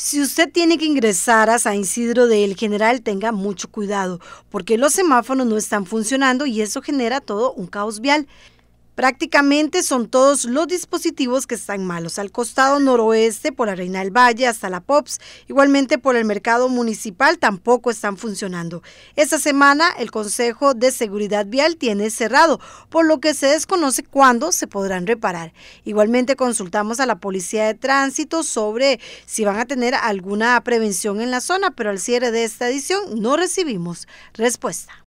Si usted tiene que ingresar a San Isidro del General, tenga mucho cuidado, porque los semáforos no están funcionando y eso genera todo un caos vial. Prácticamente son todos los dispositivos que están malos. Al costado noroeste, por la Reina del Valle, hasta la POPS, igualmente por el mercado municipal, tampoco están funcionando. Esta semana el Consejo de Seguridad Vial tiene cerrado, por lo que se desconoce cuándo se podrán reparar. Igualmente consultamos a la Policía de Tránsito sobre si van a tener alguna prevención en la zona, pero al cierre de esta edición no recibimos respuesta.